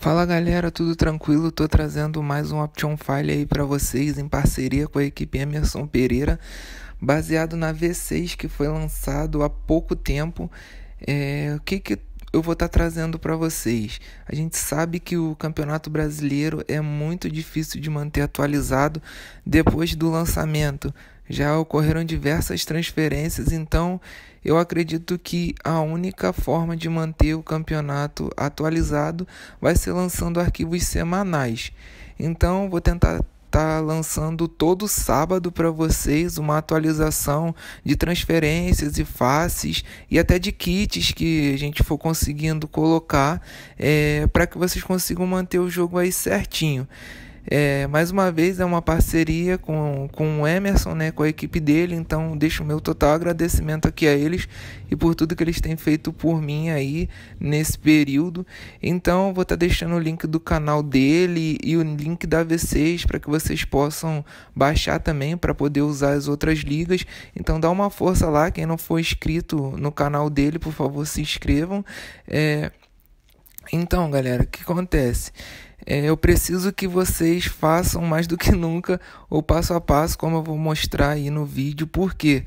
Fala galera, tudo tranquilo? Tô trazendo mais um Option File aí para vocês em parceria com a equipe Emerson Pereira, baseado na V6 que foi lançado há pouco tempo. É, o que, que eu vou estar tá trazendo para vocês? A gente sabe que o Campeonato Brasileiro é muito difícil de manter atualizado depois do lançamento. Já ocorreram diversas transferências, então eu acredito que a única forma de manter o campeonato atualizado vai ser lançando arquivos semanais. Então vou tentar tá lançando todo sábado para vocês uma atualização de transferências e faces e até de kits que a gente for conseguindo colocar é, eh, para que vocês consigam manter o jogo aí certinho. É, mais uma vez é uma parceria com, com o Emerson, né, com a equipe dele, então deixo o meu total agradecimento aqui a eles e por tudo que eles têm feito por mim aí nesse período. Então vou estar tá deixando o link do canal dele e o link da V6 para que vocês possam baixar também para poder usar as outras ligas. Então dá uma força lá, quem não for inscrito no canal dele, por favor se inscrevam. É... Então, galera, o que acontece? É, eu preciso que vocês façam mais do que nunca o passo a passo, como eu vou mostrar aí no vídeo, porque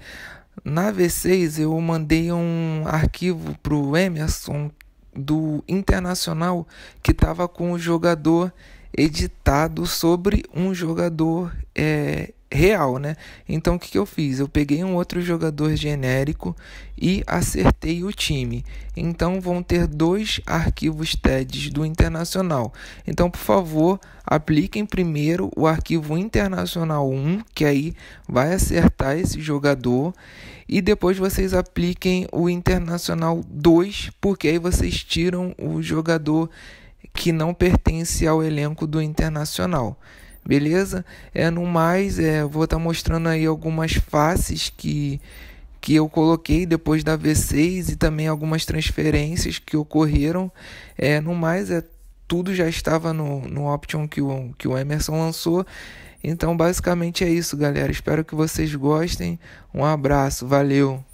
na V6 eu mandei um arquivo para o Emerson do Internacional que estava com o jogador editado sobre um jogador é, real, né? Então o que, que eu fiz? Eu peguei um outro jogador genérico e acertei o time. Então vão ter dois arquivos TEDs do Internacional. Então, por favor, apliquem primeiro o arquivo Internacional 1, que aí vai acertar esse jogador, e depois vocês apliquem o Internacional 2, porque aí vocês tiram o jogador que não pertence ao elenco do Internacional. Beleza? É no mais, é, vou estar tá mostrando aí algumas faces que que eu coloquei depois da V6 e também algumas transferências que ocorreram. É, no mais, é, tudo já estava no, no Option que o, que o Emerson lançou. Então, basicamente é isso, galera. Espero que vocês gostem. Um abraço, valeu!